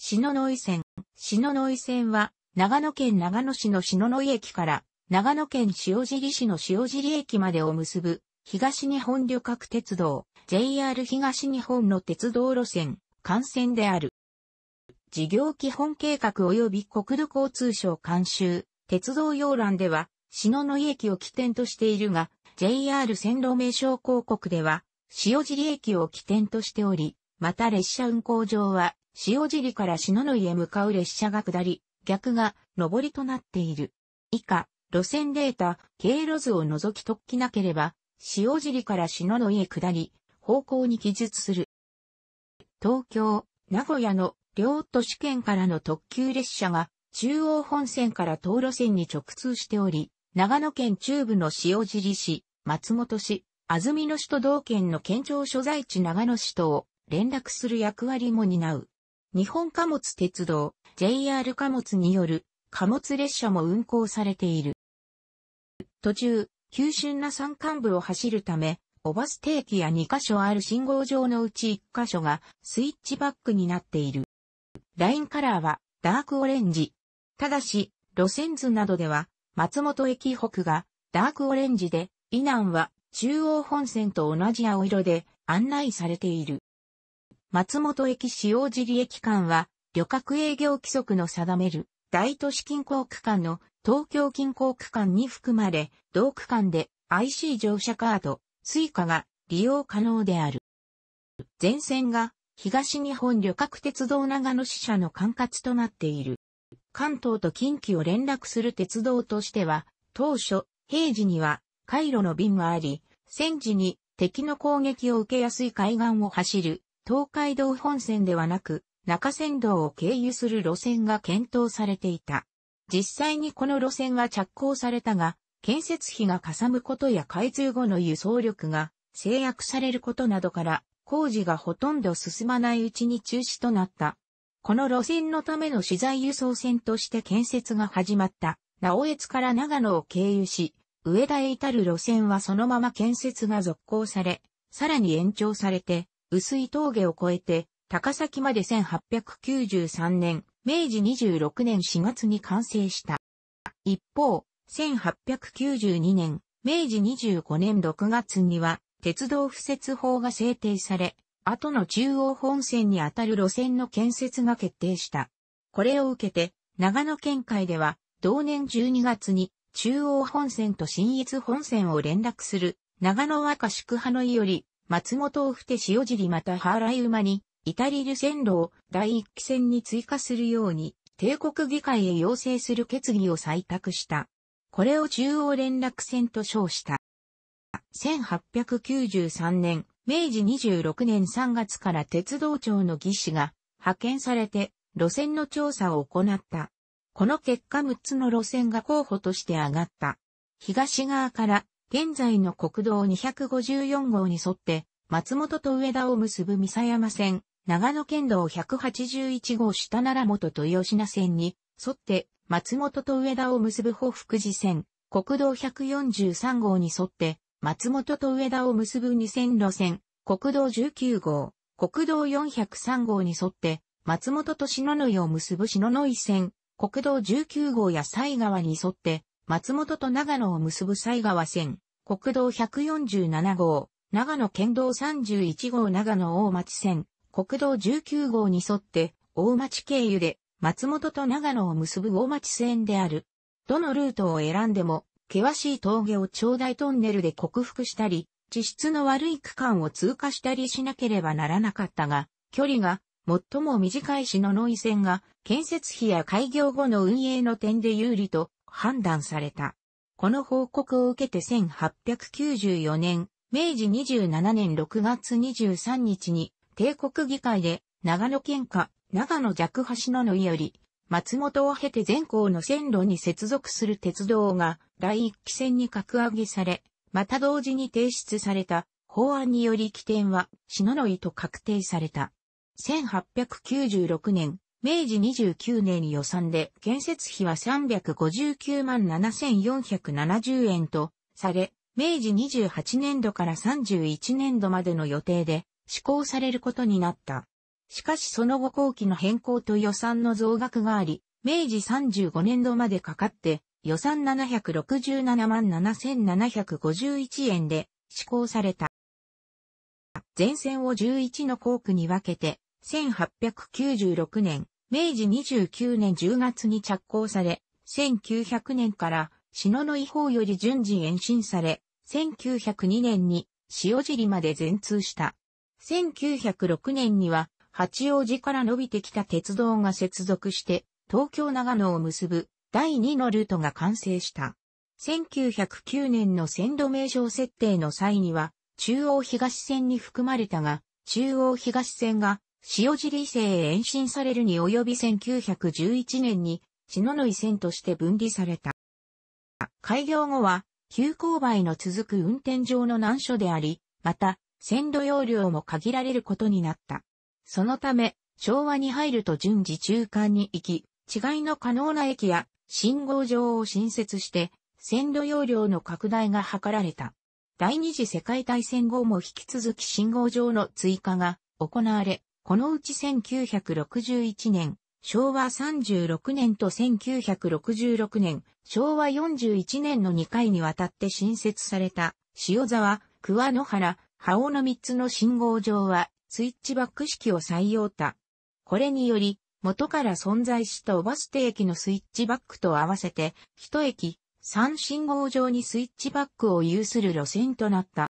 篠ノ井線。篠ノ井線は、長野県長野市の篠ノ井駅から、長野県塩尻市の塩尻駅までを結ぶ、東日本旅客鉄道、JR 東日本の鉄道路線、幹線である。事業基本計画及び国土交通省監修、鉄道要欄では、篠ノ井駅を起点としているが、JR 線路名称広告では、塩尻駅を起点としており、また列車運行上は、塩尻から篠ノ井へ向かう列車が下り、逆が上りとなっている。以下、路線データ、経路図を除き特起なければ、塩尻から篠ノ井へ下り、方向に記述する。東京、名古屋の両都市圏からの特急列車が中央本線から東路線に直通しており、長野県中部の塩尻市、松本市、安曇野市と同県の県庁所在地長野市とを連絡する役割も担う。日本貨物鉄道 JR 貨物による貨物列車も運行されている。途中、急峻な山間部を走るため、オバス定期や2カ所ある信号場のうち1カ所がスイッチバックになっている。ラインカラーはダークオレンジ。ただし、路線図などでは松本駅北がダークオレンジで、以南は中央本線と同じ青色で案内されている。松本駅塩尻駅間は、旅客営業規則の定める大都市近郊区間の東京近郊区間に含まれ、同区間で IC 乗車カード、スイカが利用可能である。全線が東日本旅客鉄道長野支社の管轄となっている。関東と近畿を連絡する鉄道としては、当初、平時には回路の便もあり、戦時に敵の攻撃を受けやすい海岸を走る東海道本線ではなく、中山道を経由する路線が検討されていた。実際にこの路線は着工されたが、建設費がかさむことや開通後の輸送力が制約されることなどから、工事がほとんど進まないうちに中止となった。この路線のための資材輸送船として建設が始まった、直江津から長野を経由し、上田へ至る路線はそのまま建設が続行され、さらに延長されて、薄い峠を越えて、高崎まで1893年、明治26年4月に完成した。一方、1892年、明治25年6月には、鉄道敷設法が制定され、後の中央本線にあたる路線の建設が決定した。これを受けて、長野県会では、同年12月に、中央本線と新越本線を連絡する、長野若宿派の伊より、松本をふて塩尻また原馬に、イタリル線路を第一期線に追加するように、帝国議会へ要請する決議を採択した。これを中央連絡線と称した。1893年、明治26年3月から鉄道庁の技師が派遣されて路線の調査を行った。この結果6つの路線が候補として上がった。東側から現在の国道254号に沿って、松本と上田を結ぶ三佐山線、長野県道181号下奈良本と吉名線に沿って、松本と上田を結ぶ北福寺線、国道143号に沿って、松本と上田を結ぶ二線路線、国道19号、国道403号に沿って、松本と篠野井を結ぶ篠野井線、国道19号や西川に沿って、松本と長野を結ぶ西川線、国道147号、長野県道31号長野大町線、国道19号に沿って、大町経由で、松本と長野を結ぶ大町線である。どのルートを選んでも、険しい峠を長大トンネルで克服したり、地質の悪い区間を通過したりしなければならなかったが、距離が最も短いのノ井線が建設費や開業後の運営の点で有利と判断された。この報告を受けて1894年、明治27年6月23日に、帝国議会で、長野県下、長野弱橋の野より、松本を経て全校の線路に接続する鉄道が第一期線に格上げされ、また同時に提出された法案により起点は篠野井と確定された。1896年、明治29年予算で建設費は359万7470円とされ、明治28年度から31年度までの予定で施行されることになった。しかしその後後期の変更と予算の増額があり、明治35年度までかかって予算767万7751円で施行された。全線を11の工区に分けて1896年、明治29年10月に着工され、1900年から篠の違法より順次延伸され、1902年に塩尻まで全通した。1906年には八王子から伸びてきた鉄道が接続して東京長野を結ぶ第2のルートが完成した。1909年の線路名称設定の際には中央東線に含まれたが中央東線が塩尻市へ延伸されるに及び1911年に、篠ノ井線として分離された。開業後は、急勾配の続く運転場の難所であり、また、線路容量も限られることになった。そのため、昭和に入ると順次中間に行き、違いの可能な駅や信号場を新設して、線路容量の拡大が図られた。第二次世界大戦後も引き続き信号場の追加が行われ、このうち1961年、昭和36年と1966年、昭和41年の2回にわたって新設された、塩沢、桑野原、覇王の3つの信号場は、スイッチバック式を採用た。これにより、元から存在したオバステ駅のスイッチバックと合わせて、1駅、3信号場にスイッチバックを有する路線となった。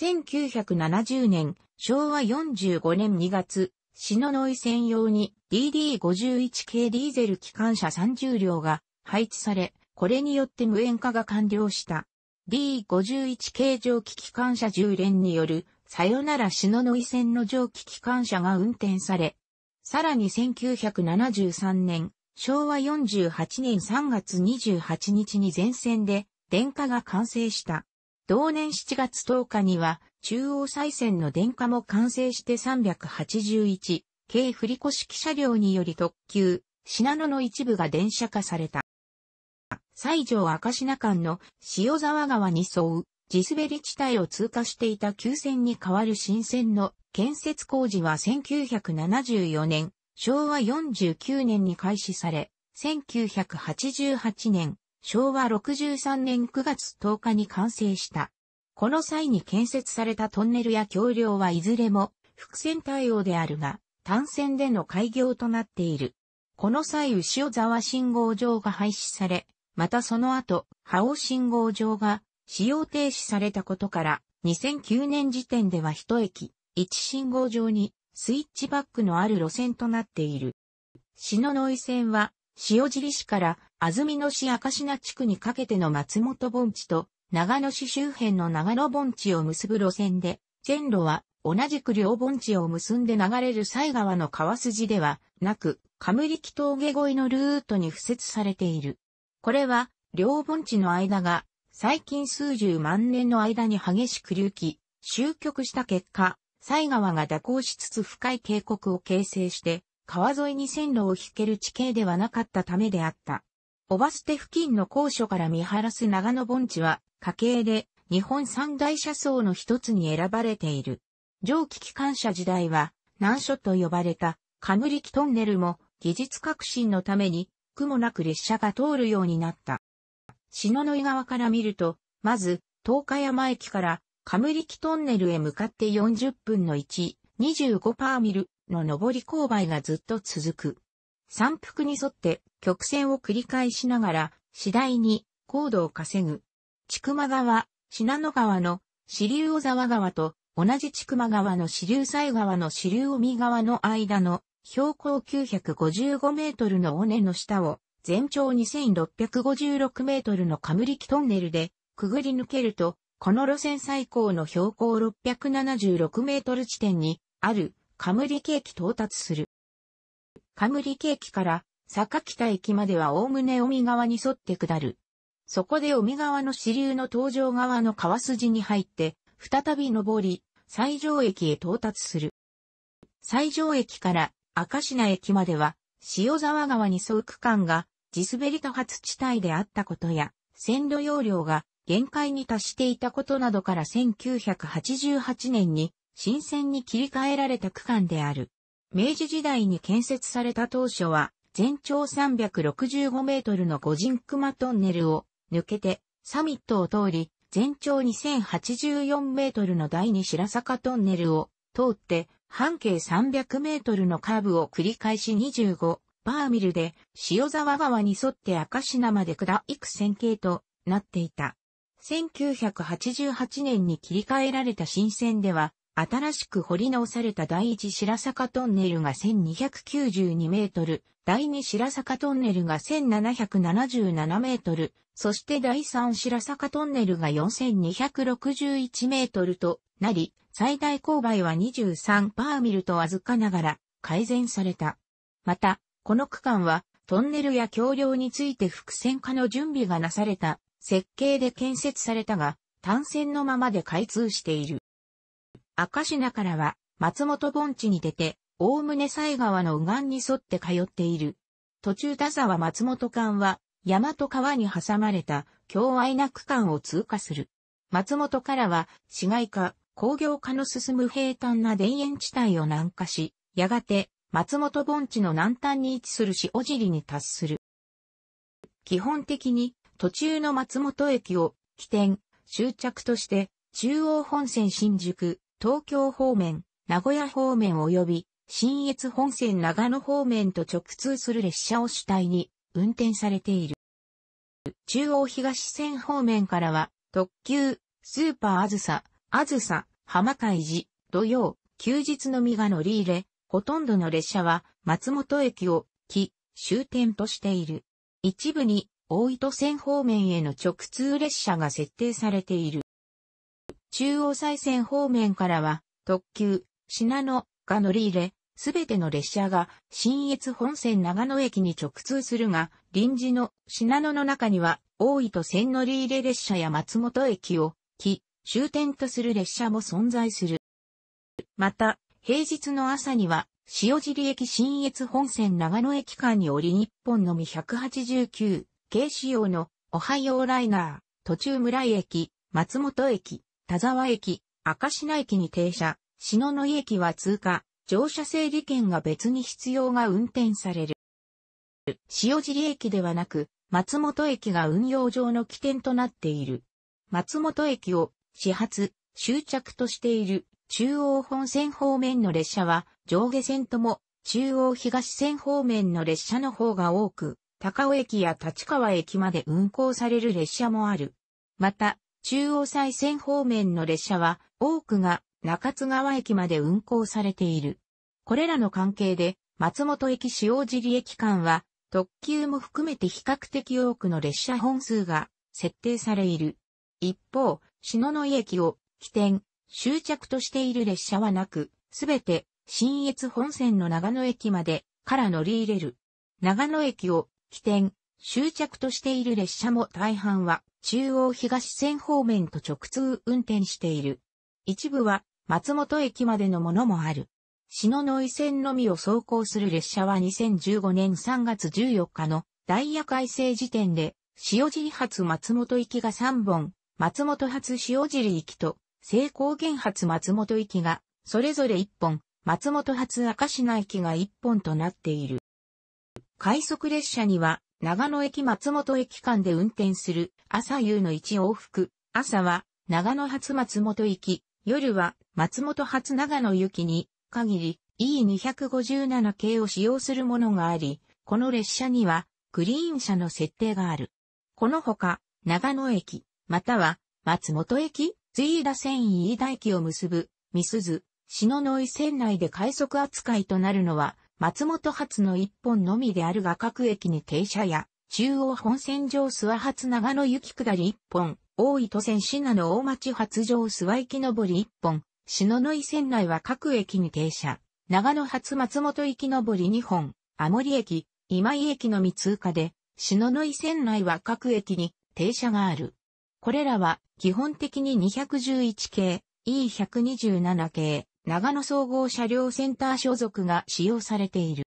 1970年、昭和45年2月、篠ノ井専用に DD51 系ディーゼル機関車30両が配置され、これによって無塩化が完了した。D51 系蒸気機関車10連による、さよなら篠ノ井線の蒸気機関車が運転され、さらに1973年、昭和48年3月28日に全線で電化が完成した。同年7月10日には中央再線の電化も完成して381軽振越式車両により特急、品野の一部が電車化された。西条赤品間の塩沢川に沿う地滑り地帯を通過していた旧線に代わる新線の建設工事は1974年、昭和49年に開始され、1988年、昭和63年9月10日に完成した。この際に建設されたトンネルや橋梁はいずれも伏線対応であるが、単線での開業となっている。この際、潮沢信号場が廃止され、またその後、覇王信号場が使用停止されたことから、2009年時点では一駅、一信号場にスイッチバックのある路線となっている。篠ノ井線は、塩尻市から安曇野市赤品地区にかけての松本盆地と長野市周辺の長野盆地を結ぶ路線で、線路は同じく両盆地を結んで流れる西川の川筋ではなく、カムリキ峠越えのルートに付設されている。これは、両盆地の間が、最近数十万年の間に激しく隆起、終局した結果、西川が蛇行しつつ深い渓谷を形成して、川沿いに線路を引ける地形ではなかったためであった。小バステ付近の高所から見晴らす長野盆地は、家系で日本三大車窓の一つに選ばれている。蒸気機関車時代は、難所と呼ばれた、カムリキトンネルも、技術革新のために、苦もなく列車が通るようになった。篠ノ井川から見ると、まず、東海山駅から、カムリキトンネルへ向かって40分の1、25パーミルの上り勾配がずっと続く。山腹に沿って曲線を繰り返しながら次第に高度を稼ぐ。千曲川、信濃川の支流小沢川と同じ千曲川の支流西川の支流海川の間の標高955メートルの尾根の下を全長2656メートルのカムリキトンネルでくぐり抜けると、この路線最高の標高676メートル地点にあるカムリ駅到達する。神栗駅から坂北駅まではおおむね尾身川に沿って下る。そこで尾身川の支流の東上側の川筋に入って、再び上り、西条駅へ到達する。西条駅から赤品駅までは、塩沢川に沿う区間が地滑り多発地帯であったことや、線路容量が限界に達していたことなどから1988年に新線に切り替えられた区間である。明治時代に建設された当初は、全長365メートルの五人熊トンネルを抜けて、サミットを通り、全長2084メートルの第二白坂トンネルを通って、半径300メートルのカーブを繰り返し25バーミルで塩沢川に沿って赤品まで下行く線形となっていた。1988年に切り替えられた新線では、新しく掘り直された第一白坂トンネルが1292メートル、第二白坂トンネルが1777メートル、そして第三白坂トンネルが4261メートルとなり、最大勾配は23パーミルとわずかながら改善された。また、この区間はトンネルや橋梁について伏線化の準備がなされた設計で建設されたが、単線のままで開通している。赤品からは松本盆地に出て、おおむね西川の右岸に沿って通っている。途中田沢松本間は、山と川に挟まれた境愛な区間を通過する。松本からは、市街化、工業化の進む平坦な田園地帯を南下し、やがて、松本盆地の南端に位置する塩尻に達する。基本的に、途中の松本駅を起点、終着として、中央本線新宿、東京方面、名古屋方面及び、新越本線長野方面と直通する列車を主体に運転されている。中央東線方面からは特急、スーパーあずさ、あずさ、浜海寺、土曜、休日のみが乗り入れ、ほとんどの列車は松本駅を木、終点としている。一部に大糸線方面への直通列車が設定されている。中央再線方面からは、特急、品野が乗り入れ、すべての列車が新越本線長野駅に直通するが、臨時の品野の中には、大井と線乗り入れ列車や松本駅を、起、終点とする列車も存在する。また、平日の朝には、塩尻駅新越本線長野駅間に降り日本のみ189、軽仕様の、おはようライナー、途中村井駅、松本駅、田沢駅、赤品駅に停車、篠野井駅は通過、乗車整理券が別に必要が運転される。塩尻駅ではなく、松本駅が運用上の起点となっている。松本駅を始発、終着としている中央本線方面の列車は上下線とも中央東線方面の列車の方が多く、高尾駅や立川駅まで運行される列車もある。また、中央再線方面の列車は多くが中津川駅まで運行されている。これらの関係で松本駅塩尻駅間は特急も含めて比較的多くの列車本数が設定されいる。一方、篠ノ井駅を起点、終着としている列車はなく、すべて新越本線の長野駅までから乗り入れる。長野駅を起点、終着としている列車も大半は中央東線方面と直通運転している。一部は松本駅までのものもある。篠ノ井線のみを走行する列車は2015年3月14日のダイヤ改正時点で、塩尻発松本行きが3本、松本発塩尻行きと、西高原発松本行きが、それぞれ1本、松本発赤品行きが1本となっている。快速列車には、長野駅松本駅間で運転する朝夕の1往復。朝は長野発松本駅、夜は松本発長野行きに限り E257 系を使用するものがあり、この列車にはグリーン車の設定がある。このほか、長野駅、または松本駅、随田線飯田駅を結ぶ、三鈴、篠ノ井線内で快速扱いとなるのは、松本発の一本のみであるが各駅に停車や、中央本線上諏訪発長野行き下り一本、大糸線信濃大町発上諏訪行き上り一本、篠ノ井線内は各駅に停車、長野発松本行き上り二本、青森駅、今井駅のみ通過で、篠ノ井線内は各駅に停車がある。これらは基本的に211系、E127 系、長野総合車両センター所属が使用されている。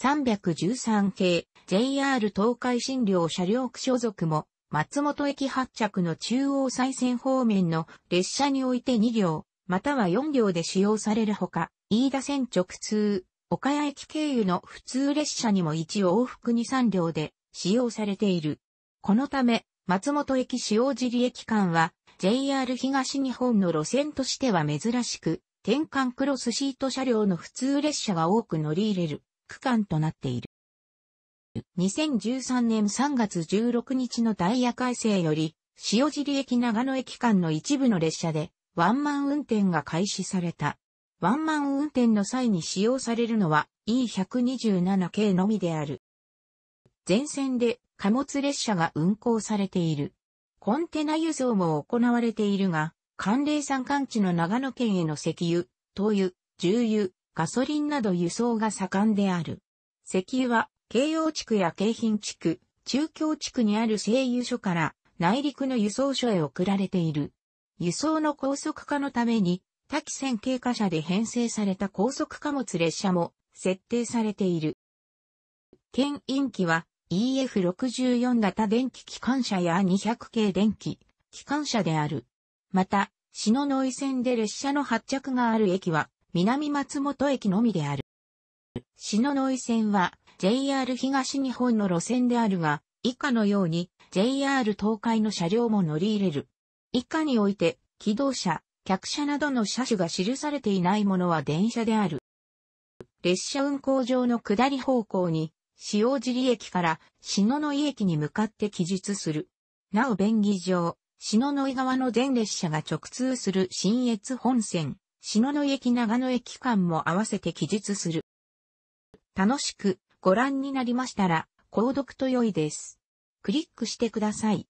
313系 JR 東海新両車両区所属も松本駅発着の中央再線方面の列車において2両、または4両で使用されるほか、飯田線直通、岡谷駅経由の普通列車にも1往復に3両で使用されている。このため、松本駅塩尻駅間は JR 東日本の路線としては珍しく、転換クロスシート車両の普通列車が多く乗り入れる区間となっている。2013年3月16日のダイヤ改正より、塩尻駅長野駅間の一部の列車で、ワンマン運転が開始された。ワンマン運転の際に使用されるのは E127 系のみである。全線で貨物列車が運行されている。コンテナ輸送も行われているが、寒冷山間地の長野県への石油、灯油、重油、ガソリンなど輸送が盛んである。石油は、京葉地区や京浜地区、中京地区にある製油所から内陸の輸送所へ送られている。輸送の高速化のために、多機線経過車で編成された高速貨物列車も設定されている。県陰機は EF64 型電気機関車や200系電気機関車である。また、篠ノ井線で列車の発着がある駅は、南松本駅のみである。篠ノ井線は、JR 東日本の路線であるが、以下のように、JR 東海の車両も乗り入れる。以下において、機動車、客車などの車種が記されていないものは電車である。列車運行上の下り方向に、塩尻駅から篠ノ井駅に向かって記述する。なお便宜上、篠ノ井川の全列車が直通する新越本線、篠ノ井駅長野駅間も合わせて記述する。楽しくご覧になりましたら、購読と良いです。クリックしてください。